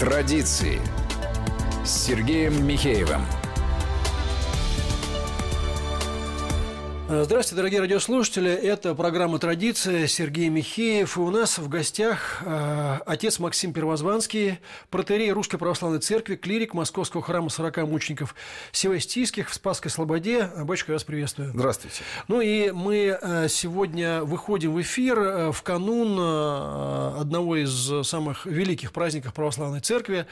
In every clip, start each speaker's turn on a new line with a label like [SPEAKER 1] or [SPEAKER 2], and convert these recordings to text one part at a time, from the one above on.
[SPEAKER 1] Традиции с Сергеем Михеевым.
[SPEAKER 2] Э, здравствуйте, дорогие радиослушатели. Это программа «Традиция». Сергей Михеев. И у нас в гостях э, отец Максим Первозванский, протерей Русской Православной Церкви, клирик Московского храма 40 мучеников Севастийских в Спасской Слободе. Батюшка, я вас приветствую. Здравствуйте. Ну и мы э, сегодня выходим в эфир в канун одного из самых великих праздников Православной Церкви,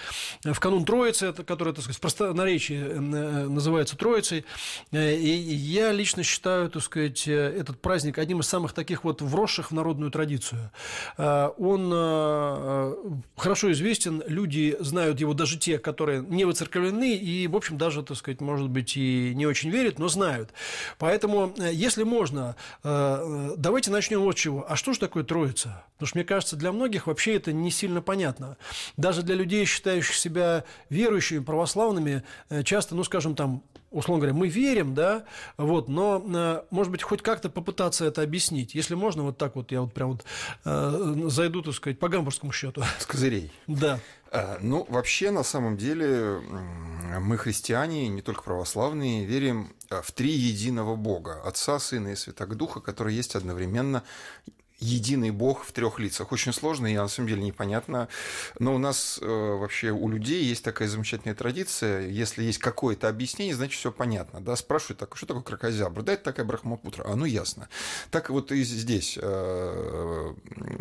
[SPEAKER 2] в канун Троицы, которая, так сказать, в простонаречии называется Троицей. И я лично считаю, считаю, так сказать, э, этот праздник одним из самых таких вот вросших в народную традицию. Э, он э, хорошо известен, люди знают его даже те, которые не выцерковлены и, в общем, даже, так сказать, может быть, и не очень верят, но знают. Поэтому, если можно, давайте начнем вот чего. А что же такое Троица? Потому что, мне кажется, для многих вообще это не сильно понятно. Даже для людей, считающих себя верующими, православными, часто, ну, скажем, там, условно говоря, мы верим, да, вот, но, э, может быть, хоть как-то попытаться это объяснить. Если можно, вот так вот я вот прям вот э, зайду, так сказать, по гамбургскому счету. С
[SPEAKER 1] козырей. Да. А, ну, вообще, на самом деле, мы, христиане, не только православные, верим э, в три единого Бога – Отца, Сына и Святого Духа, который есть одновременно единый бог в трех лицах. Очень сложно и на самом деле непонятно. Но у нас э, вообще у людей есть такая замечательная традиция. Если есть какое-то объяснение, значит все понятно. Да? Спрашивают так, что такое кракозябра? Да, это такая брахмапутра. А ну ясно. Так вот и здесь. Э,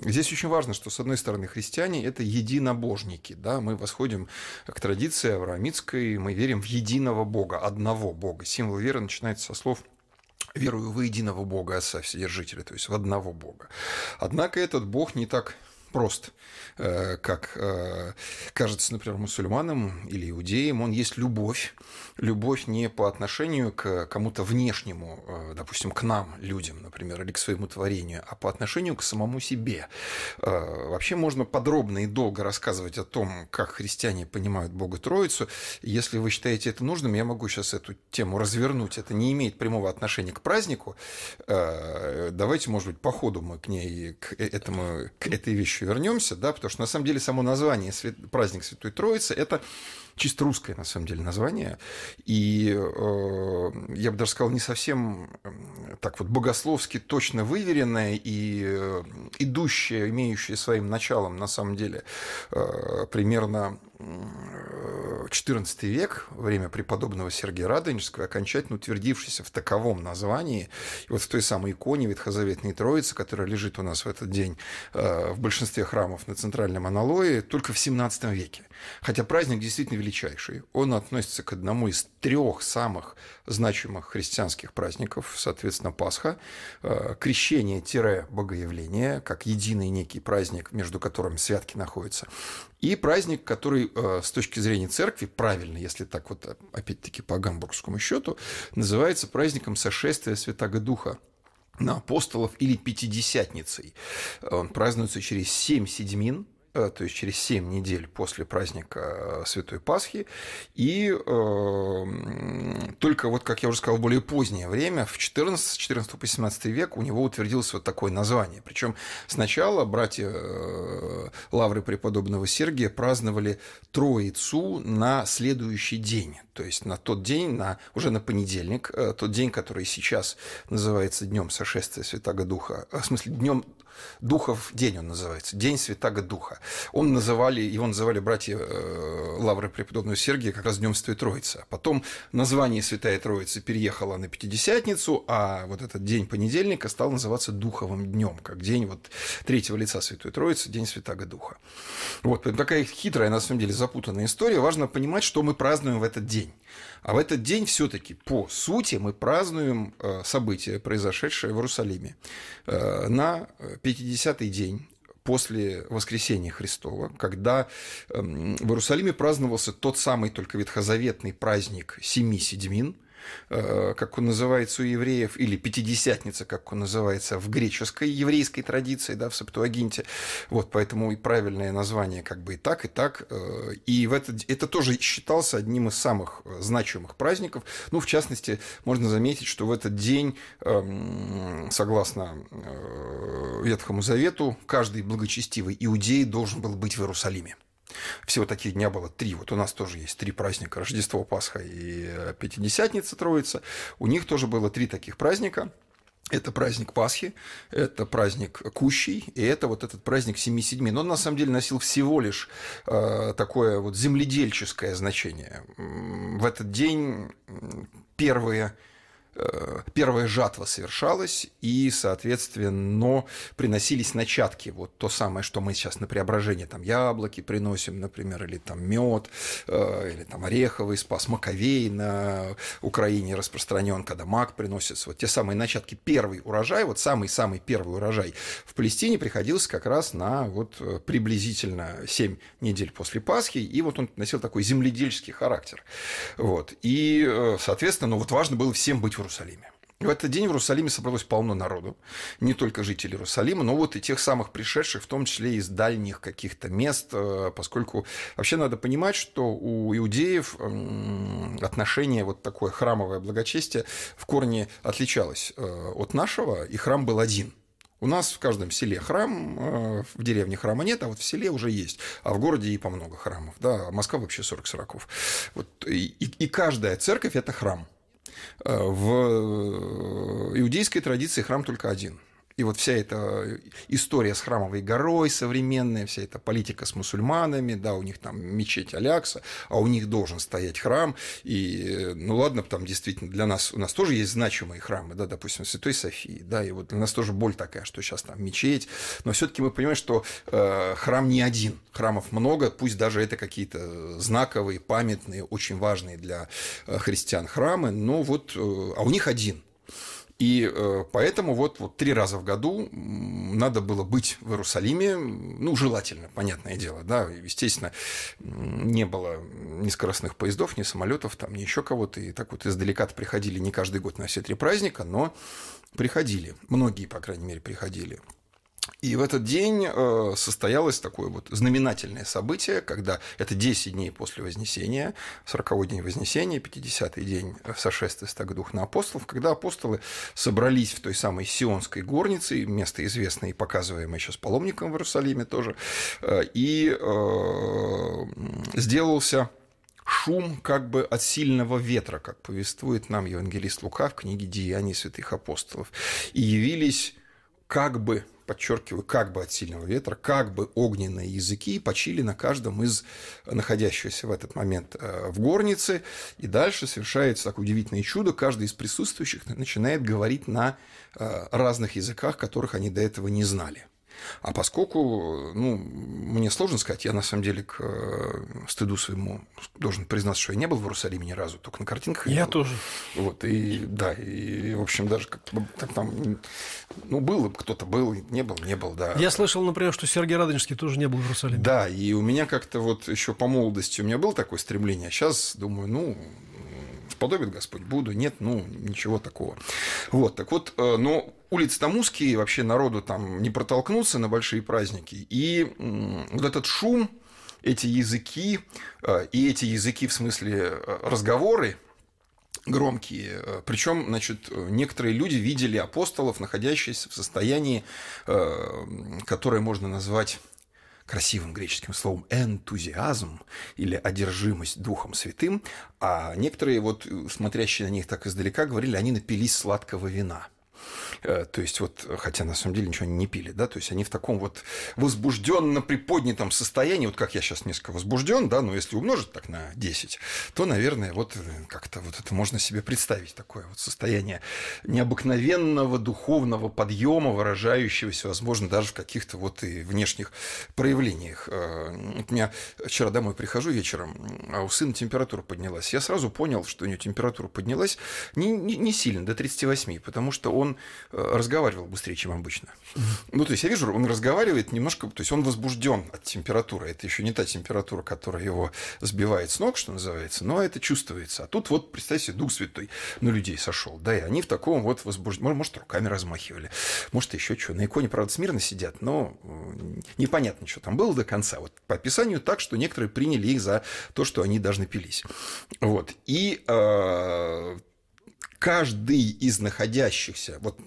[SPEAKER 1] здесь очень важно, что с одной стороны христиане это единобожники. Да? Мы восходим к традиции авраамитской, мы верим в единого бога, одного бога. Символ веры начинается со слов верую во единого Бога Отца Вседержителя, то есть в одного Бога. Однако этот Бог не так прост, э, как э, кажется, например, мусульманам или иудеям. Он есть любовь. Любовь не по отношению к кому-то внешнему, э, допустим, к нам, людям, например, или к своему творению, а по отношению к самому себе. Вообще можно подробно и долго рассказывать о том, как христиане понимают Бога Троицу. Если вы считаете это нужным, я могу сейчас эту тему развернуть. Это не имеет прямого отношения к празднику. Давайте, может быть, по ходу мы к ней, к этому, к этой вещи еще вернемся, да, потому что на самом деле само название праздник Святой Троицы это чисто русское, на самом деле, название. И э, я бы даже сказал, не совсем э, так вот богословски точно выверенное и э, идущее, имеющее своим началом, на самом деле, э, примерно XIV э, век, время преподобного Сергия Радонежского, окончательно утвердившийся в таковом названии, вот в той самой иконе Ветхозаветной Троицы, которая лежит у нас в этот день э, в большинстве храмов на Центральном Аналое, только в XVII веке. Хотя праздник действительно величайший. Он относится к одному из трех самых значимых христианских праздников, соответственно, Пасха, э, крещение-богоявление, как единый некий праздник, между которым святки находятся, и праздник, который э, с точки зрения церкви, правильно, если так вот э, опять-таки по гамбургскому счету, называется праздником сошествия Святого Духа на апостолов или Пятидесятницей. Он празднуется через семь седьмин, Э, то есть через 7 недель после праздника э, Святой Пасхи. И э, только, вот, как я уже сказал, в более позднее время, в 14, 14 по 17 век у него утвердилось вот такое название. Причем сначала братья э, Лавры преподобного Сергия праздновали Троицу на следующий день. То есть на тот день, на, уже на понедельник, тот день, который сейчас называется Днем Сошествия Святого Духа, в смысле, Днем Духов день он называется, День Святаго Духа. Он называли, его называли братья э, Лавры Преподобного Сергия как раз Днем Святой Троицы. А потом название Святая Троица переехало на Пятидесятницу, а вот этот день понедельника стал называться Духовым днем, как день вот третьего лица Святой Троицы, День Святаго Духа. Вот, такая хитрая, на самом деле, запутанная история. Важно понимать, что мы празднуем в этот день. А в этот день все-таки по сути мы празднуем э, событие, произошедшее в Иерусалиме. Э, на 50-й день после воскресения Христова, когда эм, в Иерусалиме праздновался тот самый только ветхозаветный праздник Семи Седьмин – Э, как он называется у евреев, или Пятидесятница, как он называется в греческой еврейской традиции, да, в Септуагинте. Вот, поэтому и правильное название как бы и так, и так. Э, и в это, это тоже считался одним из самых э, значимых праздников. Ну, в частности, можно заметить, что в этот день, эм, согласно Ветхому Завету, каждый благочестивый иудей должен был быть в Иерусалиме. Всего таких не было три. Вот у нас тоже есть три праздника. Рождество, Пасха и э, Пятидесятница Троица. У них тоже было три таких праздника. Это праздник Пасхи, это праздник Кущей, и это вот этот праздник Семи Седьми. Но он, на самом деле, носил всего лишь э, такое вот земледельческое значение. В этот день первые Э, первая жатва совершалась, и, соответственно, приносились начатки. Вот то самое, что мы сейчас на преображение, там яблоки приносим, например, или там мед, э, или там ореховый спас, маковей на Украине распространен, когда мак приносится. Вот те самые начатки, первый урожай, вот самый-самый первый урожай в Палестине приходился как раз на вот э, приблизительно 7 недель после Пасхи, и вот он носил такой земледельческий характер. Вот. И, соответственно, ну вот важно было всем быть в Иерусалиме. в этот день в Иерусалиме собралось полно народу, не только жителей Иерусалима, но вот и тех самых пришедших, в том числе из дальних каких-то мест, э, поскольку вообще надо понимать, что у иудеев отношение вот такое храмовое благочестие в корне отличалось э, от нашего, и храм был один – у нас в каждом селе храм, э, в деревне храма нет, а вот в селе уже есть, а в городе и по много храмов. Да, Москва вообще 40 сороков. Вот, и, и каждая церковь – это храм – Э, в э, иудейской традиции храм только один. И вот вся эта история с Храмовой горой современная, вся эта политика с мусульманами, да, у них там мечеть Алякса, а у них должен стоять храм, и, ну ладно, там действительно для нас, у нас тоже есть значимые храмы, да, допустим, Святой Софии, да, и вот для нас тоже боль такая, что сейчас там мечеть, но все таки мы понимаем, что э, храм не один, храмов много, пусть даже это какие-то знаковые, памятные, очень важные для э, христиан храмы, но вот, э, а у них один – и э, поэтому вот, вот три раза в году надо было быть в Иерусалиме, ну, желательно, понятное дело, да, естественно, не было ни скоростных поездов, ни самолетов, там, ни еще кого-то, и так вот издалека приходили не каждый год на все три праздника, но приходили, многие, по крайней мере, приходили. И в этот день э, состоялось такое вот знаменательное событие, когда это 10 дней после Вознесения, 40 день Вознесения, 50-й день сошествия Стага Духа на апостолов, когда апостолы собрались в той самой Сионской горнице, место известное и показываемое сейчас паломникам в Иерусалиме тоже, э, и э, сделался шум как бы от сильного ветра, как повествует нам евангелист Лука в книге «Деяния святых апостолов». И явились как бы подчеркиваю, как бы от сильного ветра, как бы огненные языки почили на каждом из э, находящихся в этот момент э, в горнице. И дальше совершается так удивительное чудо. Каждый из присутствующих начинает говорить на э, разных языках, которых они до этого не знали. А поскольку, ну, мне сложно сказать, я на самом деле к э, стыду своему должен признаться, что я не был в Иерусалиме ни разу, только на картинках. Я был. тоже. Вот, и да, и, в общем, даже как так, там, ну, был кто-то, был, не был, не был, да. Я слышал, например, что Сергей Радонежский тоже не был в Иерусалиме. Да, и у меня как-то вот еще по молодости у меня было такое стремление, а сейчас думаю, ну, сподобит Господь, буду, нет, ну, ничего такого. Вот, так вот, э, но улицы там узкие, вообще народу там не протолкнуться на большие праздники, и вот этот шум, эти языки, э, и эти языки в смысле э, разговоры, громкие. Причем, значит, некоторые люди видели апостолов, находящихся в состоянии, которое можно назвать красивым греческим словом энтузиазм или одержимость Духом Святым, а некоторые, вот э, смотрящие на них так издалека, говорили, они напились сладкого вина – Э, то есть вот, хотя на самом деле ничего они не пили, да, то есть они в таком вот возбужденно приподнятом состоянии, вот как я сейчас несколько возбужден, да, но если умножить так на 10, то, наверное, вот э, как-то вот это можно себе представить, такое вот состояние необыкновенного духовного подъема, выражающегося, возможно, даже в каких-то вот и внешних проявлениях. Э, у меня вчера домой прихожу вечером, а у сына температура поднялась. Я сразу понял, что у него температура поднялась не, не, не сильно, до 38, потому что он он э, разговаривал быстрее, чем обычно. Ну, то есть я вижу, он разговаривает немножко, то есть он возбужден от температуры. Это еще не та температура, которая его сбивает с ног, что называется, но это чувствуется. А тут вот, представьте, Дух Святой на людей сошел. Да, и они в таком вот возбуждении, может, руками размахивали, может, еще что. На иконе, правда, смирно сидят, но э, непонятно, что там было до конца. Вот по описанию так, что некоторые приняли их за то, что они даже напились. Вот. И э, каждый из находящихся вот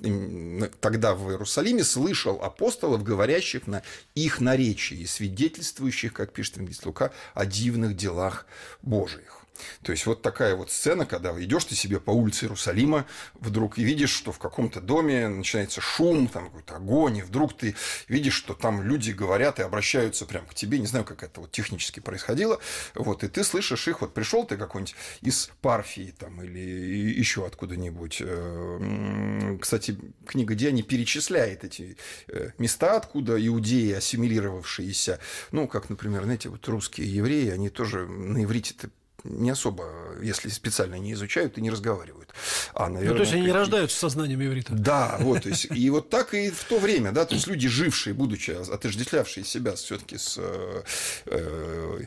[SPEAKER 1] тогда в Иерусалиме слышал апостолов, говорящих на их наречии, свидетельствующих, как пишет Евангелие Лука, о дивных делах Божиих. То есть вот такая вот сцена, когда идешь ты себе по улице Иерусалима, вдруг и видишь, что в каком-то доме начинается шум, там какой-то огонь, и вдруг ты видишь, что там люди говорят и обращаются прямо к тебе, не знаю, как это вот технически происходило, вот, и ты слышишь их, вот пришел ты какой-нибудь из Парфии там или еще откуда-нибудь. Э, кстати, книга Диани перечисляет эти э, места, откуда иудеи, ассимилировавшиеся, ну, как, например, знаете, вот русские евреи, они тоже на иврите не особо, если специально не изучают и не разговаривают. А, ну, наверное, ну, то есть они не
[SPEAKER 2] рождаются сознанием еврита. Да, вот, то есть,
[SPEAKER 1] и вот так и в то время, да, то есть люди, жившие, будучи, отождествлявшие себя все-таки с э, э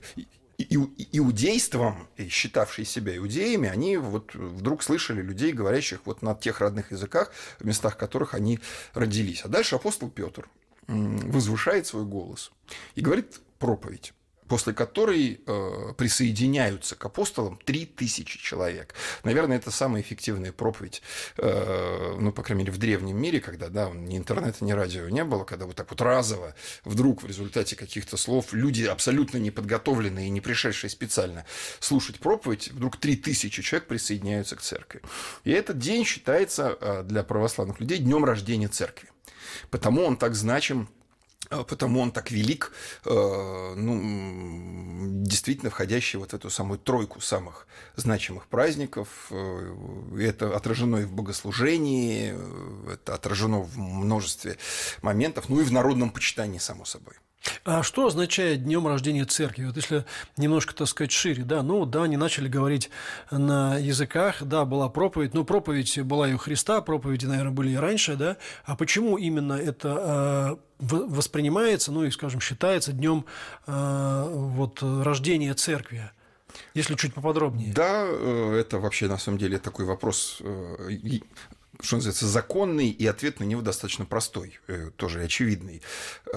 [SPEAKER 1] иудейством, считавшие себя иудеями, они вот вдруг слышали людей, говорящих вот на тех родных языках, в местах которых они родились. А дальше апостол Петр возвышает свой голос и говорит проповедь после которой э, присоединяются к апостолам 3000 человек. Наверное, это самая эффективная проповедь, э, ну, по крайней мере, в древнем мире, когда, да, ни интернета, ни радио не было, когда вот так вот разово, вдруг в результате каких-то слов люди, абсолютно неподготовленные и не пришедшие специально слушать проповедь, вдруг 3000 человек присоединяются к церкви. И этот день считается э, для православных людей днем рождения церкви. Потому он так значим а потому он так велик, э, ну, действительно входящий вот в эту самую тройку самых значимых праздников. Э, это отражено и в богослужении, э, это отражено в множестве моментов, ну и в народном почитании, само собой.
[SPEAKER 2] А что означает днем рождения церкви? Вот если немножко, так сказать, шире, да, ну да, они начали говорить на языках, да, была проповедь, но проповедь была и у Христа, проповеди, наверное, были и раньше, да. А почему именно это а, воспринимается, ну и, скажем, считается днем а, вот рождения церкви?
[SPEAKER 1] Если чуть поподробнее. Да, э, это вообще на самом деле такой вопрос э, что называется, законный, и ответ на него достаточно простой, э, тоже очевидный.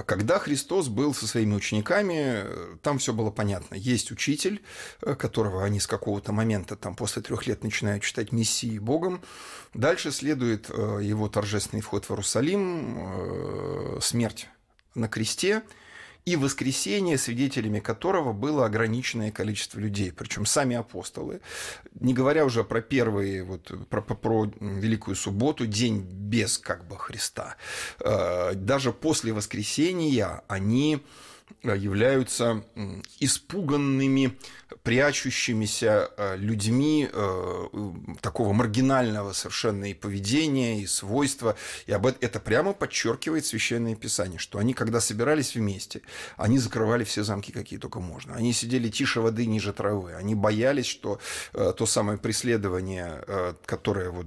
[SPEAKER 1] Когда Христос был со своими учениками, э, там все было понятно. Есть учитель, э, которого они с какого-то момента, там, после трех лет начинают читать Мессией Богом. Дальше следует его торжественный вход в Иерусалим, смерть на кресте – и воскресение, свидетелями которого было ограниченное количество людей, причем сами апостолы, не говоря уже про первые, вот, про, про Великую Субботу, день без как бы Христа. Э, даже после воскресения они Э, являются испуганными, прячущимися э, людьми э, такого маргинального совершенно и поведения, и свойства. И об этом это прямо подчеркивает Священное Писание, что они, когда собирались вместе, они закрывали все замки, какие только можно. Они сидели тише воды, ниже травы. Они боялись, что то самое преследование, которое вот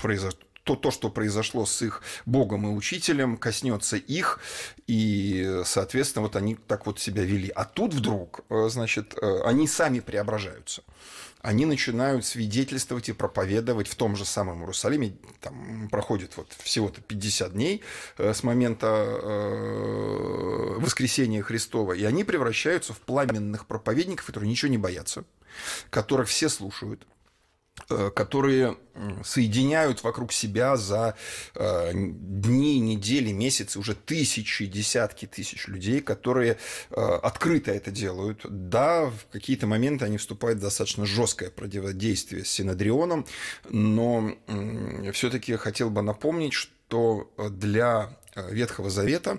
[SPEAKER 1] произошло то, то, что произошло с их богом и учителем, коснется их, и, соответственно, вот они так вот себя вели. А тут вдруг, э, значит, э, они сами преображаются они начинают свидетельствовать и проповедовать в том же самом Иерусалиме. Там проходит вот всего-то 50 дней э, с момента воскресения Христова, и они превращаются в пламенных проповедников, которые ничего не боятся, которых все слушают – Э, которые соединяют вокруг себя за э, дни, недели, месяцы уже тысячи, десятки тысяч людей, которые э, открыто это делают. Да, в какие-то моменты они вступают в достаточно жесткое противодействие с Синодрионом, но все-таки хотел бы напомнить, что для Ветхого Завета,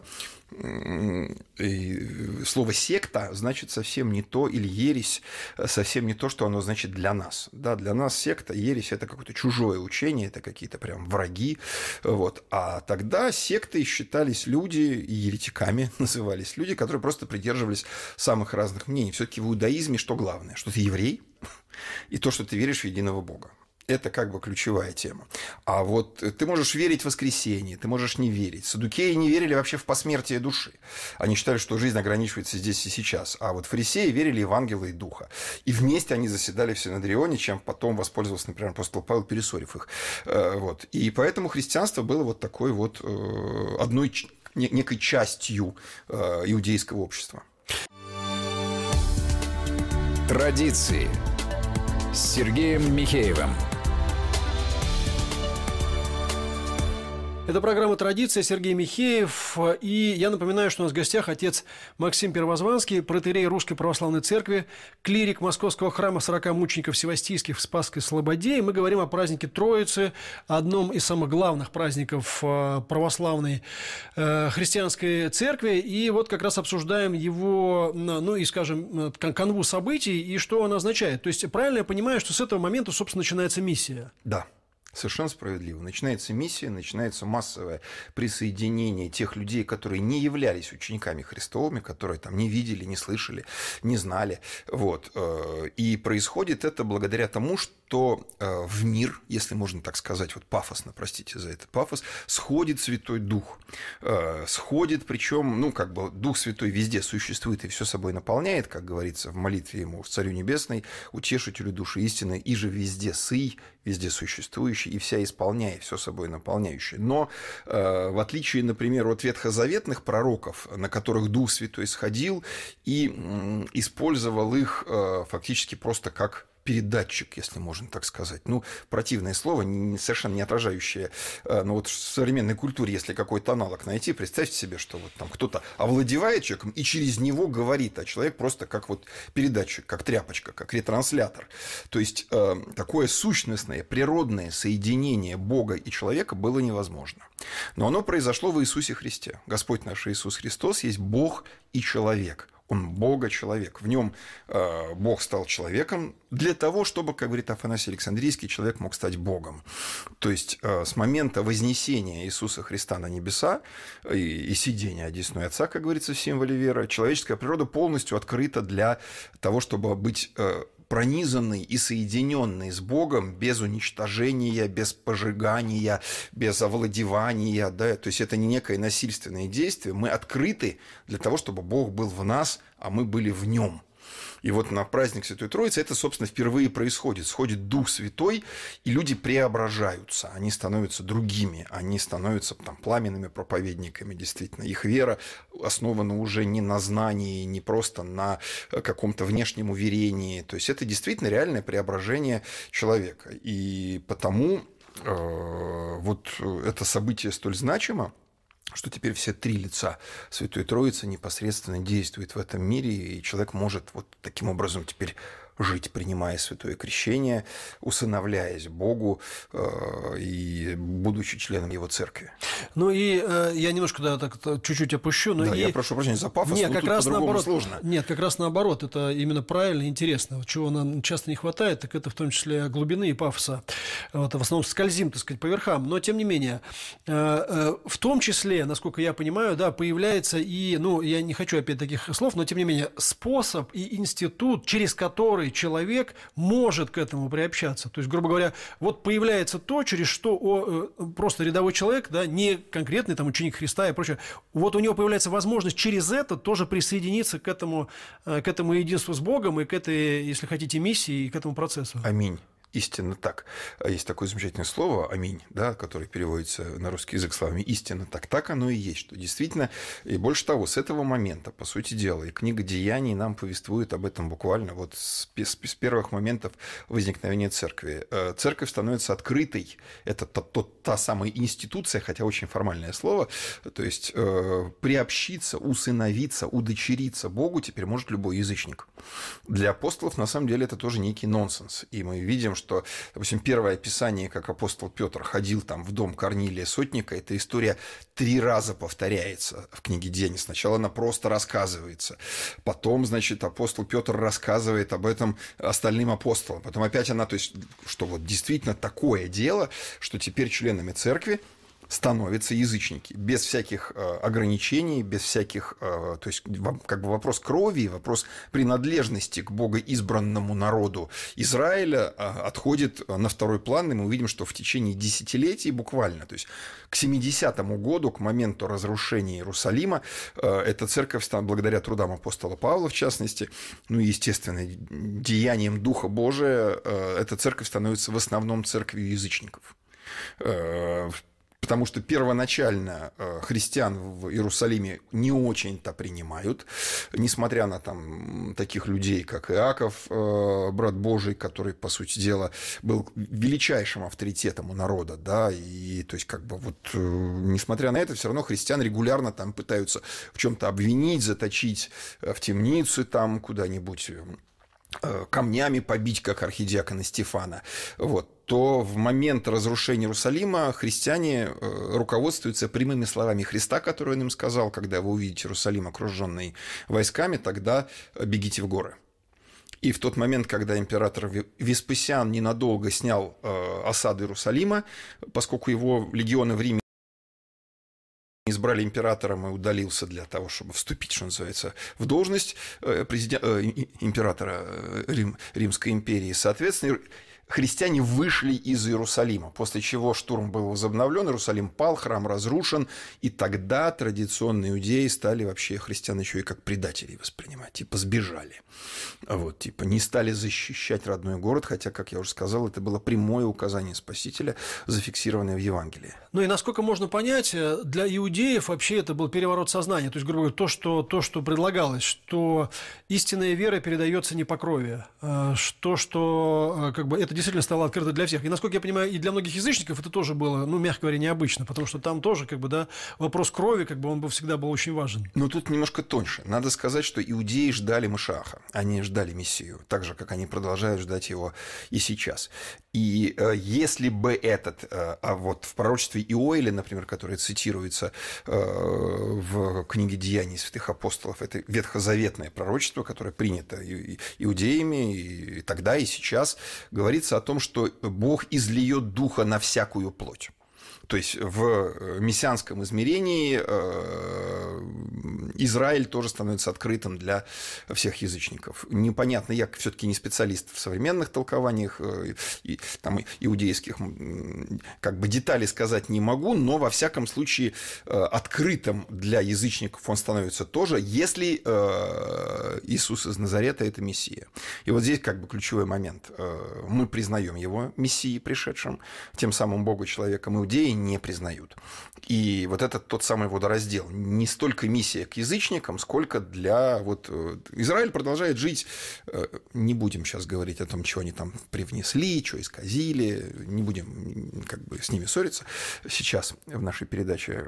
[SPEAKER 1] и слово секта значит совсем не то, или ересь совсем не то, что оно значит для нас. Да, для нас секта, ересь – это какое-то чужое учение, это какие-то прям враги. Вот. А тогда сектой считались люди, и еретиками назывались люди, которые просто придерживались самых разных мнений. все таки в иудаизме что главное? Что ты еврей, и то, что ты веришь в единого Бога это как бы ключевая тема. А вот э, ты можешь верить в воскресенье, ты можешь не верить. Садукеи не верили вообще в посмертие души. Они считали, что жизнь ограничивается здесь и сейчас. А вот фарисеи верили в ангела, и духа. И вместе они заседали в Синадрионе, чем потом воспользовался, например, апостол Павел, пересорив их. Э, вот. И поэтому христианство было вот такой вот э, одной некой частью иудейского общества. Традиции с Сергеем Михеевым. Это
[SPEAKER 2] программа «Традиция», Сергей Михеев. И я напоминаю, что у нас в гостях отец Максим Первозванский, протерей Русской Православной Церкви, клирик Московского храма 40 мучеников Севастийских в Спасской Слободе. И мы говорим о празднике Троицы, одном из самых главных праздников э, православной э, христианской церкви. И вот как раз обсуждаем его, ну и, скажем, э, канву событий и что он означает. То есть правильно я понимаю, что с этого момента, собственно, начинается миссия?
[SPEAKER 1] Да. Совершенно справедливо. Начинается миссия, начинается массовое присоединение тех людей, которые не являлись учениками Христовыми, которые там не видели, не слышали, не знали. Вот. Э, и происходит это благодаря тому, что что э, в мир, если можно так сказать, вот пафосно, простите за это пафос, сходит Святой Дух. Э, сходит, причем, ну, как бы Дух Святой везде существует и все собой наполняет, как говорится в молитве ему, в Царю Небесной, утешителю души истины, и же везде сый, везде существующий, и вся исполняя, все собой наполняющий. Но э, в отличие, например, от ветхозаветных пророков, на которых Дух Святой сходил и использовал их фактически просто как передатчик, если можно так сказать. Ну, противное слово, совершенно не отражающее, э, но ну, вот в современной культуре, если какой-то аналог найти, представьте себе, что вот там кто-то овладевает человеком и через него говорит, а человек просто как вот передатчик, как тряпочка, как ретранслятор. То есть э, такое сущностное, природное соединение Бога и человека было невозможно. Но оно произошло в Иисусе Христе. Господь наш Иисус Христос есть Бог и человек – он Бога-человек. В нем э, Бог стал человеком для того, чтобы, как говорит Афанасий Александрийский, человек мог стать Богом. То есть э, с момента вознесения Иисуса Христа на небеса и, и сидения одесной Отца, как говорится в символе веры, человеческая природа полностью открыта для того, чтобы быть э, пронизанный и соединенный с Богом без уничтожения, без пожигания, без овладевания. Да? То есть это не некое насильственное действие. Мы открыты для того, чтобы Бог был в нас, а мы были в нем – и вот на праздник Святой Троицы это, собственно, впервые происходит. Сходит Дух Святой, и люди преображаются, они становятся другими, они становятся там, пламенными проповедниками, действительно. Их вера основана уже не на знании, не просто на э, каком-то внешнем уверении. То есть это действительно реальное преображение человека. И потому э, вот это событие столь значимо – что теперь все три лица Святой Троицы непосредственно действуют в этом мире, и человек может вот таким образом теперь жить, принимая святое крещение, усыновляясь Богу э, и будучи членом Его церкви.
[SPEAKER 2] Ну и э, я немножко да, так чуть-чуть опущу. Но да, и... я прошу прощения за пафос, нет, как раз наоборот, сложно. Нет, как раз наоборот, это именно правильно, интересно. Чего нам часто не хватает, так это в том числе глубины и пафоса. Вот, в основном скользим, так сказать, по верхам. Но тем не менее, э, в том числе, насколько я понимаю, да, появляется и, ну, я не хочу опять таких слов, но тем не менее, способ и институт, через который любой человек может к этому приобщаться. То есть, грубо говоря, вот появляется то, через что о, э, просто рядовой человек, да, не конкретный там ученик Христа и прочее, вот у него появляется возможность через это тоже присоединиться к этому, э, к этому единству с Богом и к этой, если хотите, миссии и к этому процессу.
[SPEAKER 1] Аминь истинно так. А есть такое замечательное слово «аминь», да, которое переводится на русский язык словами «истинно так». Так оно и есть, что действительно, и больше того, с этого момента, по сути дела, и книга «Деяний» нам повествует об этом буквально вот с, с, с первых моментов возникновения церкви. Э, церковь становится открытой. Это та, та, та самая институция, хотя очень формальное слово, то есть э, приобщиться, усыновиться, удочериться Богу теперь может любой язычник. Для апостолов, на самом деле, это тоже некий нонсенс. И мы видим, что, допустим, первое описание, как апостол Петр ходил там в дом Корнилия Сотника, эта история три раза повторяется в книге Дени. Сначала она просто рассказывается, потом, значит, апостол Петр рассказывает об этом остальным апостолам, потом опять она, то есть, что вот действительно такое дело, что теперь членами церкви становятся язычники без всяких э, ограничений, без всяких, э, то есть как бы вопрос крови, вопрос принадлежности к богоизбранному народу Израиля э, отходит на второй план, и мы увидим, что в течение десятилетий буквально, то есть к 70-му году, к моменту разрушения Иерусалима, эта церковь, благодаря трудам апостола Павла в частности, ну и, естественно, деянием Духа Божия, эта церковь становится в основном церковью язычников потому что первоначально э, христиан в Иерусалиме не очень-то принимают, несмотря на там таких людей, как Иаков, э, брат Божий, который, по сути дела, был величайшим авторитетом у народа, да, и то есть как бы вот э, несмотря на это, все равно христиан регулярно там пытаются в чем-то обвинить, заточить в темницу там куда-нибудь Э, камнями побить, как архидиакона Стефана. Вот то в момент разрушения Иерусалима христиане э, руководствуются прямыми словами Христа, которые он им сказал, когда вы увидите Иерусалим, окруженный войсками, тогда бегите в горы. И в тот момент, когда император Веспасиан ненадолго снял э, осаду Иерусалима, поскольку его легионы в Риме избрали императором и удалился для того, чтобы вступить, что называется, в должность э, президента, э, императора э, Рим, Римской империи. Соответственно, христиане вышли из Иерусалима, после чего штурм был возобновлен, Иерусалим пал, храм разрушен, и тогда традиционные иудеи стали вообще христиан еще и как предателей воспринимать, типа сбежали. Вот, типа не стали защищать родной город, хотя, как я уже сказал, это было прямое указание Спасителя, зафиксированное в Евангелии.
[SPEAKER 2] Ну и насколько можно понять, э, для иудеев вообще это был переворот сознания, то есть, грубо говоря, то, что, то, что предлагалось, что истинная вера передается не по крови, э, что, что э, как бы это действительно стало открыто для всех. И, насколько я понимаю, и для многих язычников это тоже было, ну, мягко говоря, необычно, потому что там тоже, как бы, да, вопрос крови, как бы, он был всегда был очень важен.
[SPEAKER 1] Но ну, тут немножко тоньше. Надо сказать, что иудеи ждали Машаха, они ждали Мессию, так же, как они продолжают ждать его и сейчас. И э, если бы этот, э, а вот в пророчестве Иоэля, например, которое цитируется э, в книге «Деяний святых апостолов», это ветхозаветное пророчество, которое принято и, и, иудеями и тогда, и сейчас, говорится говорится о том, что Бог излиет духа на всякую плоть. То есть в э, мессианском измерении э, Израиль тоже становится открытым для всех язычников. Непонятно, я все-таки не специалист в современных толкованиях э, и, там, иудейских, как бы детали сказать не могу, но во всяком случае открытым для язычников он становится тоже, если Иисус из Назарета это Мессия. И вот здесь как бы ключевой момент. Мы признаем его Мессией пришедшим, тем самым Богу человеком иудеи, не признают. И вот этот тот самый водораздел. Не столько миссия к язычникам, сколько для... Вот, э, Израиль продолжает жить... Э, не будем сейчас говорить о том, чего они там привнесли, что исказили. Не будем как бы с ними ссориться сейчас в нашей передаче.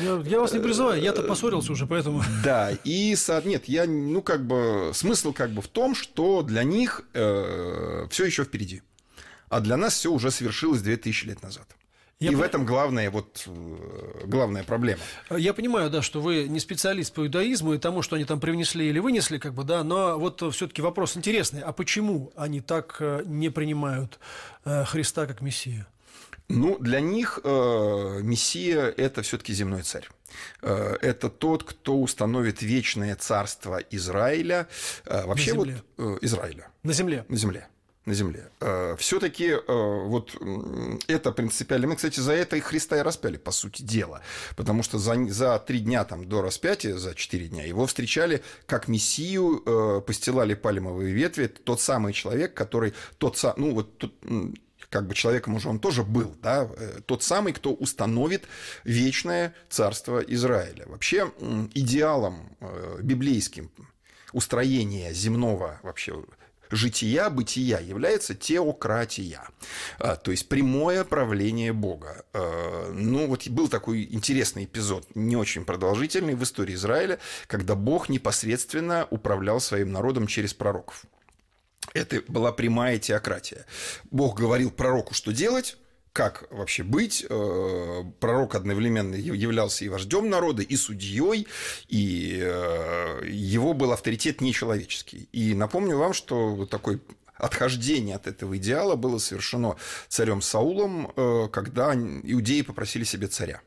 [SPEAKER 1] Я, вас не призываю, я-то поссорился уже, поэтому... Да, и... Нет, я... Ну, как бы... Смысл как бы в том, что для них э, все еще впереди. А для нас все уже свершилось 2000 лет назад. Я и по... в этом главная, вот, э, главная проблема.
[SPEAKER 2] Я понимаю, да, что вы не специалист по иудаизму и тому, что они там привнесли или вынесли, как бы, да, но вот все-таки вопрос интересный. А почему они так э, не принимают э, Христа как Мессию?
[SPEAKER 1] Ну, для них э, Мессия – это все-таки земной царь. Э, это тот, кто установит вечное царство Израиля. Э, вообще вот э, Израиля. На земле. На земле на земле. Э, Все-таки э, вот это принципиально. Мы, кстати, за это и Христа и распяли, по сути дела. Потому что за, за три дня там, до распятия, за четыре дня, его встречали как мессию, э, постилали пальмовые ветви. Тот самый человек, который... Тот, ну, вот, тот, как бы человеком уже он тоже был, да, тот самый, кто установит вечное царство Израиля. Вообще идеалом библейским устроения земного вообще жития, бытия является теократия, а, то есть прямое правление Бога. А, ну, вот был такой интересный эпизод, не очень продолжительный, в истории Израиля, когда Бог непосредственно управлял своим народом через пророков. Это была прямая теократия. Бог говорил пророку, что делать, как вообще быть. Э, пророк одновременно являлся и вождем народа, и судьей, и э, его был авторитет нечеловеческий. И напомню вам, что такой отхождение от этого идеала было совершено царем Саулом, э, когда иудеи попросили себе царя.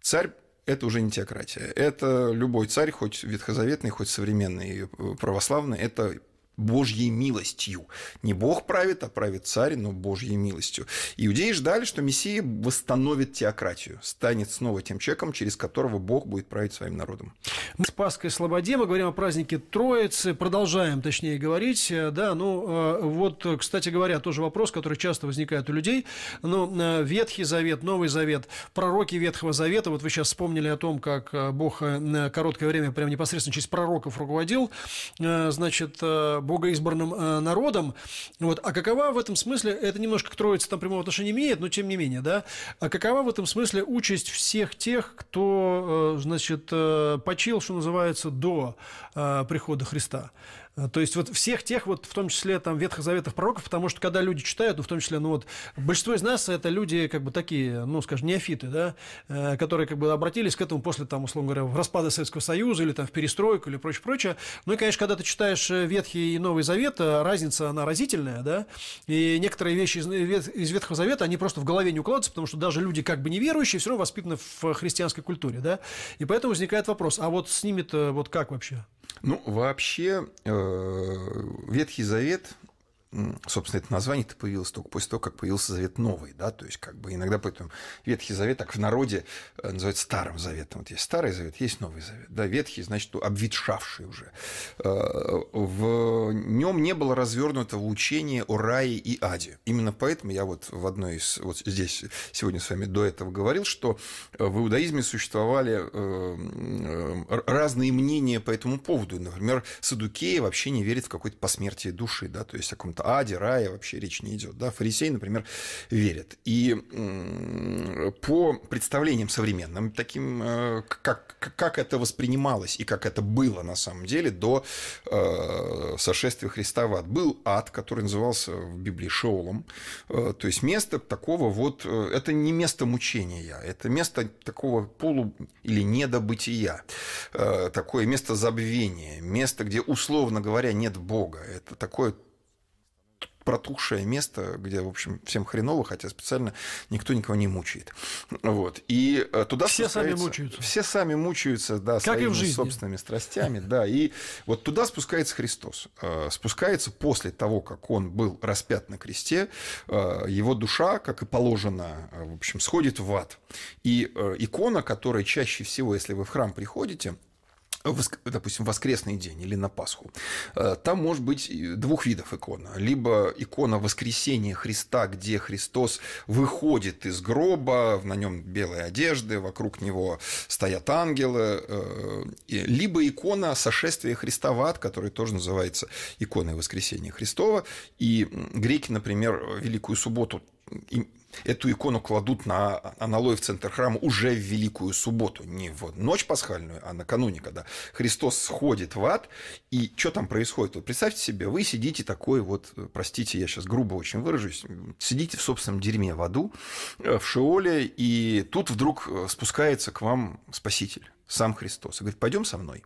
[SPEAKER 1] Царь это уже не теократия. Это любой царь, хоть ветхозаветный, хоть современный православный, это Божьей милостью. Не Бог правит, а правит царь, но Божьей милостью. Иудеи ждали, что Мессия восстановит теократию, станет снова тем человеком, через которого Бог будет править своим народом.
[SPEAKER 2] Мы с Пасхой Слободе, мы говорим о празднике Троицы, продолжаем, точнее, говорить. Э, да, ну э, вот, кстати говоря, тоже вопрос, который часто возникает у людей. Но ну, э, Ветхий Завет, Новый Завет, пророки Ветхого Завета, вот вы сейчас вспомнили о том, как Бог короткое время, прям непосредственно через пророков руководил, значит, богоизбранным э, народом. Вот. А какова в этом смысле, это немножко к Троице там прямого отношения имеет, но тем не менее, да, а какова в этом смысле участь всех тех, кто, э, значит, э, почил, что называется, до прихода Христа? Э, то есть вот всех тех, вот в том числе там ветхозаветных пророков, потому что когда люди читают, ну в том числе, ну вот большинство из нас это люди как бы такие, ну скажем, неофиты, да, э, которые как бы обратились к этому после там, условно говоря, распада Советского Союза или там в перестройку или прочее, прочее. Ну и, конечно, когда ты читаешь э, Ветхий и Новый Завет, э, разница, она разительная, да, и некоторые вещи из, из Ветхого Завета, они просто в голове не укладываются, потому что даже люди как бы неверующие все равно воспитаны в христианской культуре, да, и поэтому возникает вопрос, а вот с ними-то вот как вообще?
[SPEAKER 1] Ну, вообще, э, Ветхий Завет собственно, это название-то появилось только после того, как появился Завет Новый, да, то есть как бы иногда поэтому Ветхий Завет так в народе э, называют Старым Заветом. Вот есть Старый Завет, есть Новый Завет, да, Ветхий, значит, ну, обветшавший уже. Э, в нем не было развернутого учения о рае и аде. Именно поэтому я вот в одной из, вот здесь сегодня с вами до этого говорил, что э, в иудаизме существовали разные мнения по этому поводу. Например, Садукеи вообще не верят в какой то посмертие души, да, то есть о каком каком-то аде, рае вообще речь не идет. Да? Фарисеи, например, верят. И по представлениям современным, таким, э, как, как это воспринималось и как это было на самом деле до э, сошествия Христа в ад, был ад, который назывался в Библии Шеолом. Э, то есть место такого вот, это не место мучения, это место такого полу или недобытия, такое место забвения, место, где, условно говоря, нет Бога. Это такое протухшее место, где, в общем, всем хреново, хотя специально никто никого не мучает. Вот. И э, туда все сами мучаются. Все сами мучаются, да, как своими и в жизни. собственными страстями, да. И вот туда спускается Христос. Э, спускается после того, как он был распят на кресте, э, его душа, как и положено, в общем, сходит в ад. И икона, которая чаще всего, если вы в храм приходите, допустим, воскресный день или на Пасху, э, там может быть двух видов икона. Либо икона воскресения Христа, где Христос выходит из гроба, на нем белые одежды, вокруг него стоят ангелы, э, либо икона сошествия Христа в ад, которая тоже называется иконой воскресения Христова. И греки, например, Великую Субботу эту икону кладут на аналой в центр храма уже в Великую Субботу, не в ночь пасхальную, а накануне, когда Христос сходит в ад, и что там происходит? Вот представьте себе, вы сидите такой вот, простите, я сейчас грубо очень выражусь, сидите в собственном дерьме в аду, э, в шеоле, и тут вдруг э, спускается к вам Спаситель сам Христос. И говорит, пойдем со мной.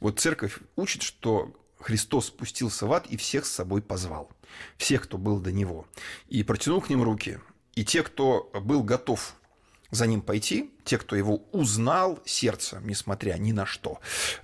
[SPEAKER 1] Вот церковь учит, что Христос спустился в ад и всех с собой позвал, всех, кто был до него, и протянул к ним руки. И те, кто был готов за ним пойти, те, кто его узнал сердцем, несмотря ни на что,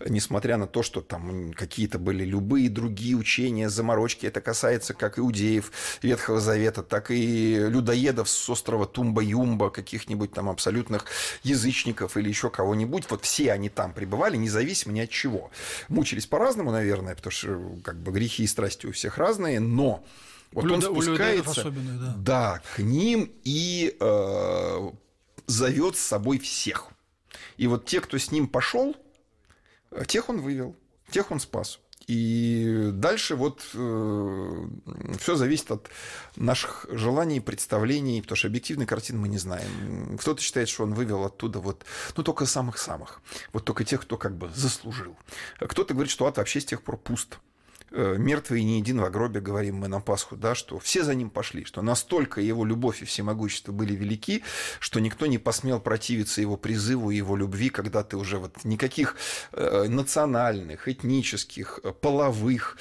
[SPEAKER 1] несмотря на то, что там какие-то были любые другие учения, заморочки, это касается как иудеев Ветхого Завета, так и людоедов с острова Тумба-Юмба, каких-нибудь там абсолютных язычников или еще кого-нибудь, вот все они там пребывали, независимо ни от чего. Мучились по-разному, наверное, потому что как бы грехи и страсти у всех разные, но вот Люда, он спускается, да. да, к ним и э, зовет с собой всех. И вот те, кто с ним пошел, э, тех он вывел, тех он спас. И дальше вот э, все зависит от наших желаний, представлений, потому что объективной картины мы не знаем. Кто-то считает, что он вывел оттуда вот, ну, только самых-самых, вот только тех, кто как бы заслужил. Кто-то говорит, что ад вообще с тех пор пуст. Э, мертвый не един в гробе, говорим мы на Пасху, да, что все за ним пошли, что настолько его любовь и всемогущество были велики, что никто не посмел противиться его призыву его любви, когда ты уже вот никаких э, национальных, этнических, э, половых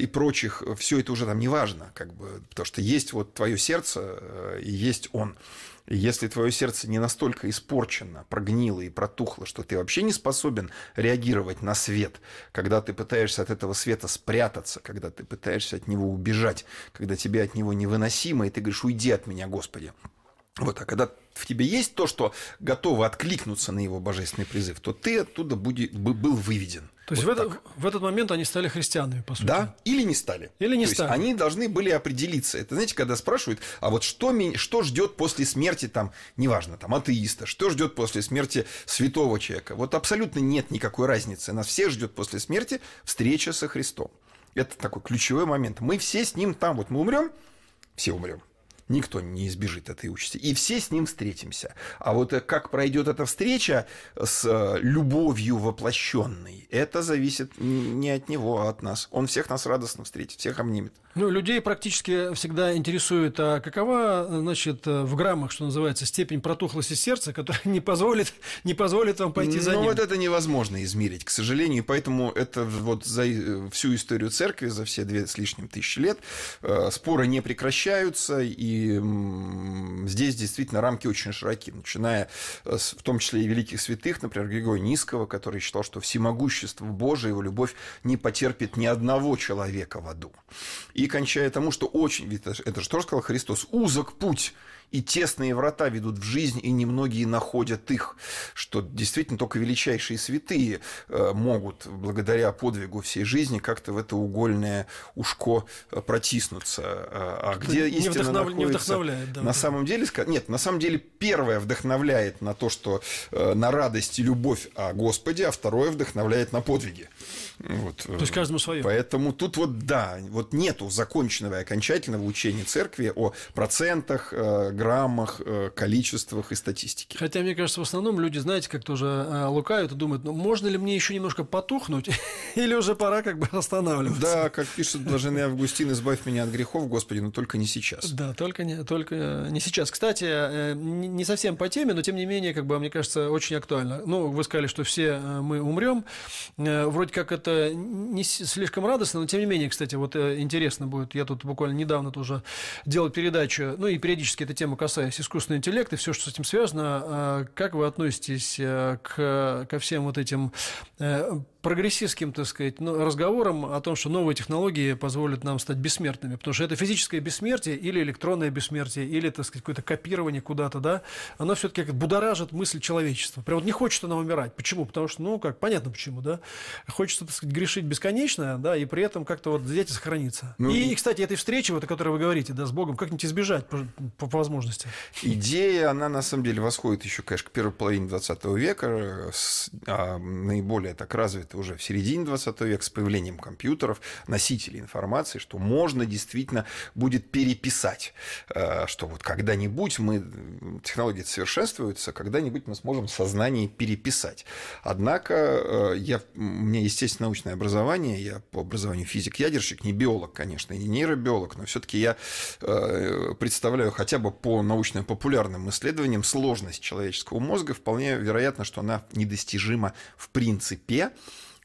[SPEAKER 1] и прочих, все это уже там не важно, как бы, потому что есть вот твое сердце и есть он. Если твое сердце не настолько испорчено, прогнило и протухло, что ты вообще не способен реагировать на свет, когда ты пытаешься от этого света спрятаться, когда ты пытаешься от него убежать, когда тебе от него невыносимо, и ты говоришь, уйди от меня, Господи. Вот, а когда в тебе есть то, что готово откликнуться на его божественный призыв, то ты оттуда будет был выведен.
[SPEAKER 2] То есть вот в, это, в этот момент они стали христианами, по сути.
[SPEAKER 1] Да, или не стали. Или не то стали. Есть они должны были определиться. Это, знаете, когда спрашивают, а вот что, что ждет после смерти, там, неважно, там, атеиста, что ждет после смерти святого человека? Вот абсолютно нет никакой разницы. Нас всех ждет после смерти встреча со Христом. Это такой ключевой момент. Мы все с ним там, вот мы умрем, все умрем никто не избежит этой участи. И все с ним встретимся. А вот э, как пройдет эта встреча с э, любовью воплощенной, это зависит не от него, а от нас. Он всех нас радостно встретит, всех обнимет.
[SPEAKER 2] Ну, людей практически всегда интересует, а какова, значит, э, в граммах, что называется, степень протухлости сердца, которая не позволит, не позволит вам пойти за ну, ним. Ну, вот
[SPEAKER 1] это невозможно измерить, к сожалению, поэтому это вот за всю историю церкви, за все две с лишним тысячи лет, споры не прекращаются, и здесь действительно рамки очень широки, начиная э, с, в том числе и великих святых, например, Григория Низкого, который считал, что всемогущество Божие, его любовь не потерпит ни одного человека в аду. И кончая тому, что очень, это же тоже сказал Христос, узок путь и тесные врата ведут в жизнь, и немногие находят их, что действительно только величайшие святые э, могут благодаря подвигу всей жизни как-то в это угольное ушко э, протиснуться. А, а что где не истина вдохнов... находится... Не вдохновляет, да, на да. самом деле... Нет, на самом деле первое вдохновляет на то, что э, на радость и любовь о Господе, а второе вдохновляет на подвиги. Вот. То есть каждому свое. Поэтому тут вот да, вот нету законченного и окончательного учения церкви о процентах, граммах, э, количествах и статистике.
[SPEAKER 2] Хотя, мне кажется, в основном люди, знаете, как тоже э, лукают и думают, ну, можно ли мне еще немножко потухнуть,
[SPEAKER 1] или уже пора как бы останавливаться? Да, как пишет блаженный Августин, избавь меня от грехов, Господи, но только не сейчас. Да,
[SPEAKER 2] только не, только э, не сейчас. Кстати, не совсем по теме, но тем не менее, как бы, мне кажется, очень актуально. Ну, вы сказали, что все мы умрем. Вроде как это не слишком радостно, но тем не менее, кстати, вот интересно будет. Я тут буквально недавно тоже делал передачу, ну и периодически эта тема тема, касаясь искусственного интеллекта и все, что с этим связано, э, как вы относитесь э, к, ко всем вот этим э, прогрессистским, так сказать, ну, разговорам о том, что новые технологии позволят нам стать бессмертными, потому что это физическое бессмертие или электронное бессмертие, или, так сказать, какое-то копирование куда-то, да, оно все-таки как будоражит мысль человечества. Прям вот не хочет она умирать. Почему? Потому что, ну, как, понятно почему, да. Хочется, так сказать, грешить бесконечно, да, и при этом как-то вот взять и сохраниться. Ну, и, кстати, этой встречи, вот, о которой вы говорите, да, с Богом, как-нибудь избежать по, по возможности возможности.
[SPEAKER 1] Идея, она на самом деле восходит еще, конечно, к первой половине 20 века, с, а, наиболее так развита уже в середине 20 века с появлением компьютеров, носителей информации, что можно действительно будет переписать, э, что вот когда-нибудь мы, технологии совершенствуются, когда-нибудь мы сможем сознание переписать. Однако э, я, у меня есть научное образование, я по образованию физик-ядерщик, не биолог, конечно, не нейробиолог, но все-таки я э, представляю хотя бы по научно-популярным исследованиям, сложность человеческого мозга вполне вероятно, что она недостижима в принципе.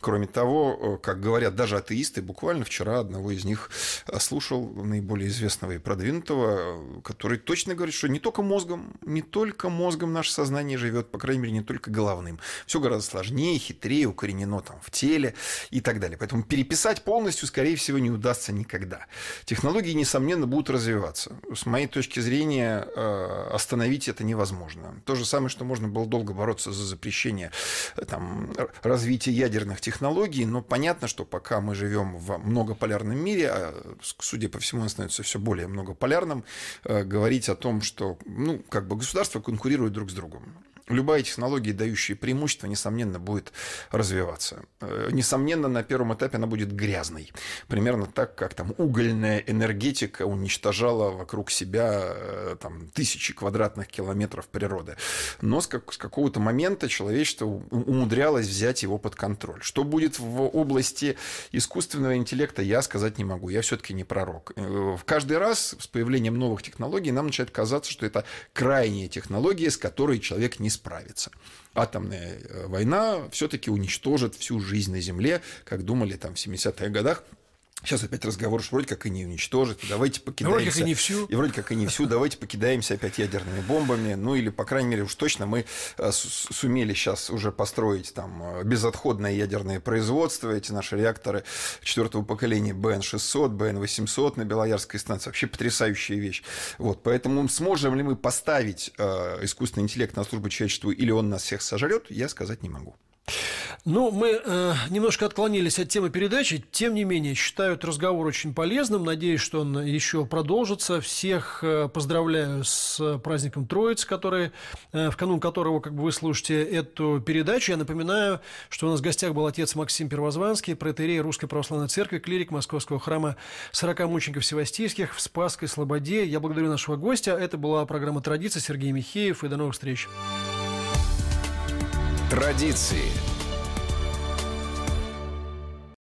[SPEAKER 1] Кроме того, э, как говорят даже атеисты, буквально вчера одного из них э, слушал, наиболее известного и продвинутого, э, который точно говорит, что не только мозгом, не только мозгом наше сознание живет, по крайней мере, не только головным. Все гораздо сложнее, хитрее, укоренено там в теле и так далее. Поэтому переписать полностью, скорее всего, не удастся никогда. Технологии, несомненно, будут развиваться. С моей точки зрения, остановить это невозможно. То же самое, что можно было долго бороться за запрещение там, развития ядерных технологий технологий, но понятно, что пока мы живем в многополярном мире, а, судя по всему, он становится все более многополярным, э, говорить о том, что ну, как бы государства конкурируют друг с другом любая технология, дающая преимущество, несомненно, будет развиваться. Э, несомненно, на первом этапе она будет грязной. Примерно так, как там угольная энергетика уничтожала вокруг себя э, там, тысячи квадратных километров природы. Но с, как, с какого-то момента человечество умудрялось взять его под контроль. Что будет в области искусственного интеллекта, я сказать не могу. Я все-таки не пророк. Э, в Каждый раз с появлением новых технологий нам начинает казаться, что это крайние технологии, с которой человек не справится. Атомная э, война все-таки уничтожит всю жизнь на Земле, как думали там в 70-х годах, Сейчас опять разговор, что вроде как и не уничтожить, давайте ну, покидаемся. Вроде как и не всю. И вроде как и не всю, давайте покидаемся опять ядерными бомбами. Ну или, по крайней мере, уж точно мы э, сумели сейчас уже построить там э, безотходное ядерное производство. Эти наши реакторы четвертого поколения БН-600, БН-800 на Белоярской станции. Вообще потрясающая вещь. Вот, поэтому сможем ли мы поставить э, искусственный интеллект на службу человечеству или он нас всех сожрет, я сказать не могу.
[SPEAKER 2] Ну, мы э, немножко отклонились от темы передачи. Тем не менее, считаю этот разговор очень полезным. Надеюсь, что он еще продолжится. Всех э, поздравляю с праздником Троиц, который, э, в канун которого как бы, вы слушаете эту передачу. Я напоминаю, что у нас в гостях был отец Максим Первозванский, протерей Русской Православной Церкви, клирик Московского храма 40 мучеников Севастийских в Спасской Слободе. Я благодарю нашего гостя. Это была программа «Традиция» Сергей Михеев. И до новых встреч
[SPEAKER 1] традиции –